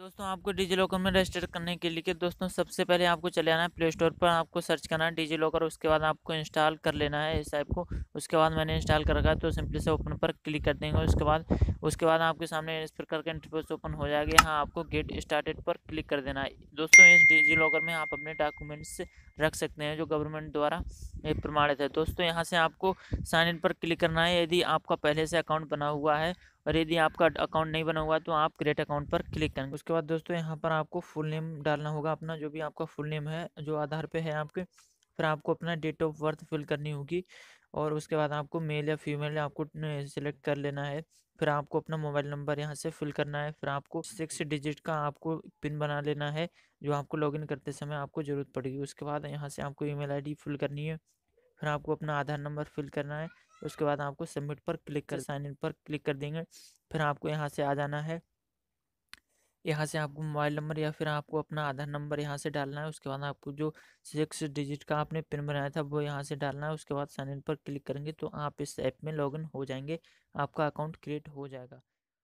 दोस्तों आपको digi locker में रजिस्टर करने के लिए दोस्तों सबसे पहले आपको चले आना है प्ले स्टोर पर आपको सर्च करना है डिजी लॉकर उसके बाद आपको इंस्टॉल कर लेना है इस ऐप को उसके बाद मैंने इंस्टॉल कर रखा है तो सिंपली से ओपन पर क्लिक कर देंगे उसके बाद उसके बाद आपके सामने इस प्रकार का इंटरफेस ओपन हो जाएगा यहाँ आपको गेट स्टार्टेड पर क्लिक कर देना है दोस्तों इस डिजी लॉकर में आप अपने डॉक्यूमेंट्स रख सकते हैं जो गवर्नमेंट द्वारा प्रमाणित है दोस्तों यहाँ से आपको साइन इन पर क्लिक करना है यदि आपका पहले से अकाउंट बना हुआ है और यदि आपका अकाउंट नहीं बना हुआ तो आप क्रिएट अकाउंट पर क्लिक करेंगे उसके बाद दोस्तों यहाँ पर आपको फुल नेम डालना होगा अपना जो भी आपका फुल नेम है जो आधार पर है आपके फिर आपको अपना डेट ऑफ बर्थ फिल करनी होगी और उसके बाद आपको मेल या फीमेल आपको सिलेक्ट कर लेना है फिर आपको अपना मोबाइल नंबर यहाँ से फिल करना है फिर आपको सिक्स डिजिट का आपको पिन बना लेना है जो आपको लॉगिन करते समय आपको ज़रूरत पड़ेगी उसके बाद यहाँ से आपको ईमेल आईडी फिल करनी है फिर आपको अपना आधार नंबर फिल करना है उसके बाद आपको सबमिट पर क्लिक कर साइन इन पर क्लिक कर देंगे फिर आपको यहाँ से आ जाना है यहाँ से आपको मोबाइल नंबर या फिर आपको अपना आधार नंबर यहाँ से डालना है उसके बाद आपको जो सिक्स डिजिट का आपने पिन बनाया था वो यहाँ से डालना है उसके बाद साइन इन पर क्लिक करेंगे तो आप इस ऐप में लॉगिन हो जाएंगे आपका अकाउंट क्रिएट हो जाएगा